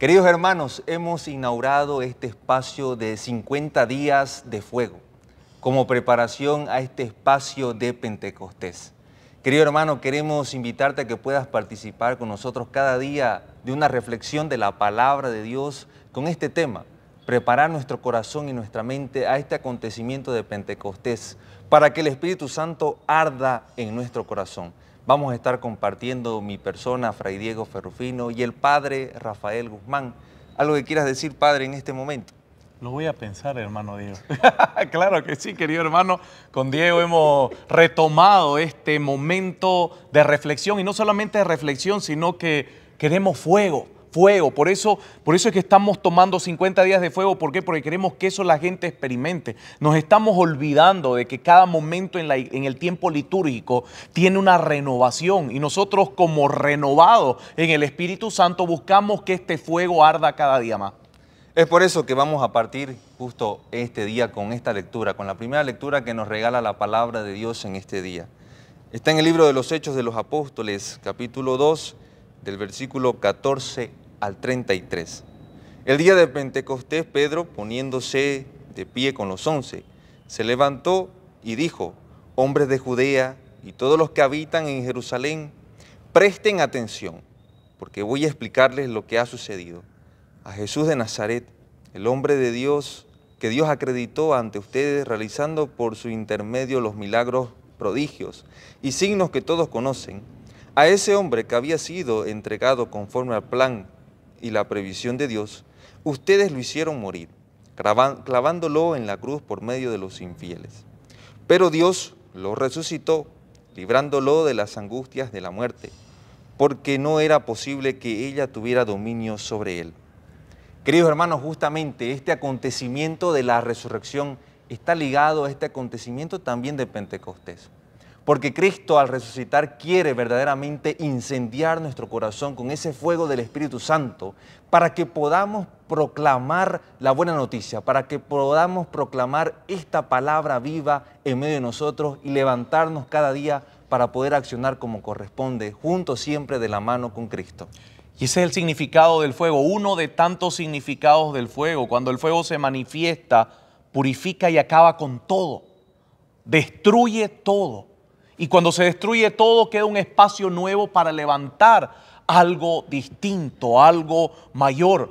Queridos hermanos, hemos inaugurado este espacio de 50 días de fuego como preparación a este espacio de Pentecostés. Querido hermano, queremos invitarte a que puedas participar con nosotros cada día de una reflexión de la palabra de Dios con este tema, preparar nuestro corazón y nuestra mente a este acontecimiento de Pentecostés para que el Espíritu Santo arda en nuestro corazón. Vamos a estar compartiendo mi persona, Fray Diego Ferrufino, y el padre Rafael Guzmán. ¿Algo que quieras decir, padre, en este momento? Lo voy a pensar, hermano Diego. claro que sí, querido hermano. Con Diego hemos retomado este momento de reflexión, y no solamente de reflexión, sino que queremos fuego fuego. Por eso, por eso es que estamos tomando 50 días de fuego. ¿Por qué? Porque queremos que eso la gente experimente. Nos estamos olvidando de que cada momento en, en el tiempo litúrgico tiene una renovación. Y nosotros como renovados en el Espíritu Santo buscamos que este fuego arda cada día más. Es por eso que vamos a partir justo este día con esta lectura, con la primera lectura que nos regala la palabra de Dios en este día. Está en el libro de los Hechos de los Apóstoles, capítulo 2, del versículo 14 al 33. El día de Pentecostés, Pedro, poniéndose de pie con los once, se levantó y dijo, hombres de Judea y todos los que habitan en Jerusalén, presten atención, porque voy a explicarles lo que ha sucedido. A Jesús de Nazaret, el hombre de Dios, que Dios acreditó ante ustedes realizando por su intermedio los milagros, prodigios y signos que todos conocen, a ese hombre que había sido entregado conforme al plan y la previsión de Dios, ustedes lo hicieron morir, clavándolo en la cruz por medio de los infieles. Pero Dios lo resucitó, librándolo de las angustias de la muerte, porque no era posible que ella tuviera dominio sobre él. Queridos hermanos, justamente este acontecimiento de la resurrección está ligado a este acontecimiento también de Pentecostés. Porque Cristo al resucitar quiere verdaderamente incendiar nuestro corazón con ese fuego del Espíritu Santo para que podamos proclamar la buena noticia, para que podamos proclamar esta palabra viva en medio de nosotros y levantarnos cada día para poder accionar como corresponde, junto siempre de la mano con Cristo. Y ese es el significado del fuego, uno de tantos significados del fuego. Cuando el fuego se manifiesta, purifica y acaba con todo, destruye todo. Y cuando se destruye todo, queda un espacio nuevo para levantar algo distinto, algo mayor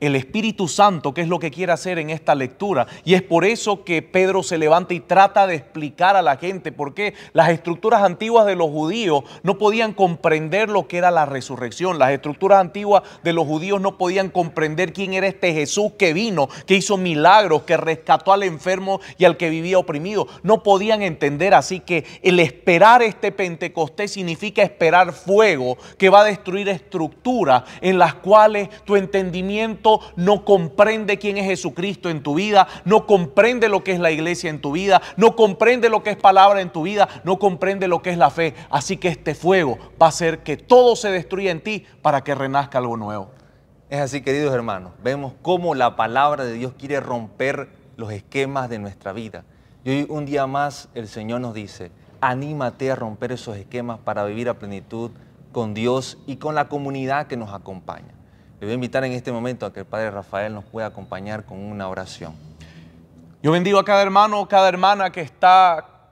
el Espíritu Santo, que es lo que quiere hacer en esta lectura. Y es por eso que Pedro se levanta y trata de explicar a la gente por qué las estructuras antiguas de los judíos no podían comprender lo que era la resurrección. Las estructuras antiguas de los judíos no podían comprender quién era este Jesús que vino, que hizo milagros, que rescató al enfermo y al que vivía oprimido. No podían entender. Así que el esperar este Pentecostés significa esperar fuego que va a destruir estructuras en las cuales tu entendimiento no comprende quién es Jesucristo en tu vida, no comprende lo que es la iglesia en tu vida, no comprende lo que es palabra en tu vida, no comprende lo que es la fe. Así que este fuego va a hacer que todo se destruya en ti para que renazca algo nuevo. Es así, queridos hermanos, vemos cómo la palabra de Dios quiere romper los esquemas de nuestra vida. Y hoy un día más el Señor nos dice, anímate a romper esos esquemas para vivir a plenitud con Dios y con la comunidad que nos acompaña. Le voy a invitar en este momento a que el Padre Rafael nos pueda acompañar con una oración. Yo bendigo a cada hermano, cada hermana que está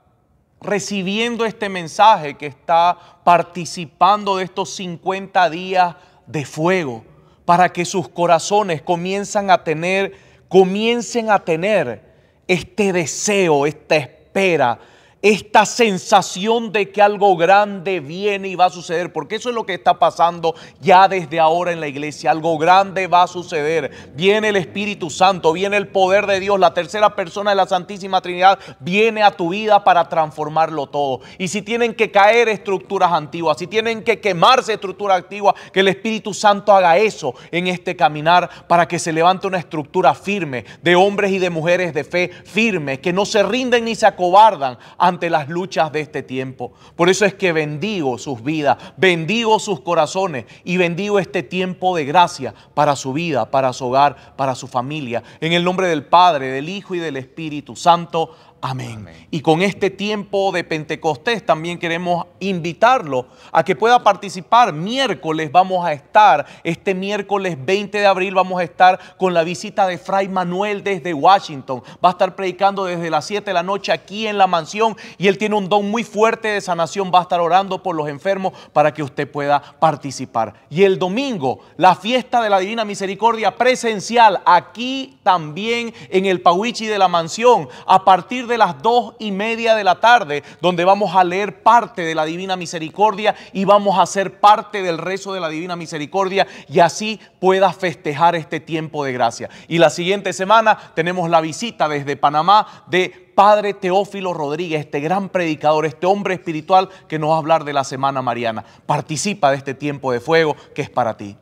recibiendo este mensaje, que está participando de estos 50 días de fuego, para que sus corazones comiencen a tener, comiencen a tener este deseo, esta espera esta sensación de que algo grande viene y va a suceder, porque eso es lo que está pasando ya desde ahora en la iglesia, algo grande va a suceder, viene el Espíritu Santo, viene el poder de Dios, la tercera persona de la Santísima Trinidad viene a tu vida para transformarlo todo. Y si tienen que caer estructuras antiguas, si tienen que quemarse estructuras antiguas, que el Espíritu Santo haga eso en este caminar para que se levante una estructura firme de hombres y de mujeres de fe firme, que no se rinden ni se acobardan ante las luchas de este tiempo. Por eso es que bendigo sus vidas, bendigo sus corazones y bendigo este tiempo de gracia para su vida, para su hogar, para su familia. En el nombre del Padre, del Hijo y del Espíritu Santo. Amén. Y con este tiempo de Pentecostés también queremos invitarlo a que pueda participar. Miércoles vamos a estar, este miércoles 20 de abril vamos a estar con la visita de Fray Manuel desde Washington. Va a estar predicando desde las 7 de la noche aquí en la mansión y él tiene un don muy fuerte de sanación. Va a estar orando por los enfermos para que usted pueda participar. Y el domingo, la fiesta de la Divina Misericordia presencial aquí también en el Pauichi de la mansión a partir de las dos y media de la tarde, donde vamos a leer parte de la Divina Misericordia y vamos a hacer parte del rezo de la Divina Misericordia y así pueda festejar este tiempo de gracia. Y la siguiente semana tenemos la visita desde Panamá de Padre Teófilo Rodríguez, este gran predicador, este hombre espiritual que nos va a hablar de la Semana Mariana. Participa de este tiempo de fuego que es para ti.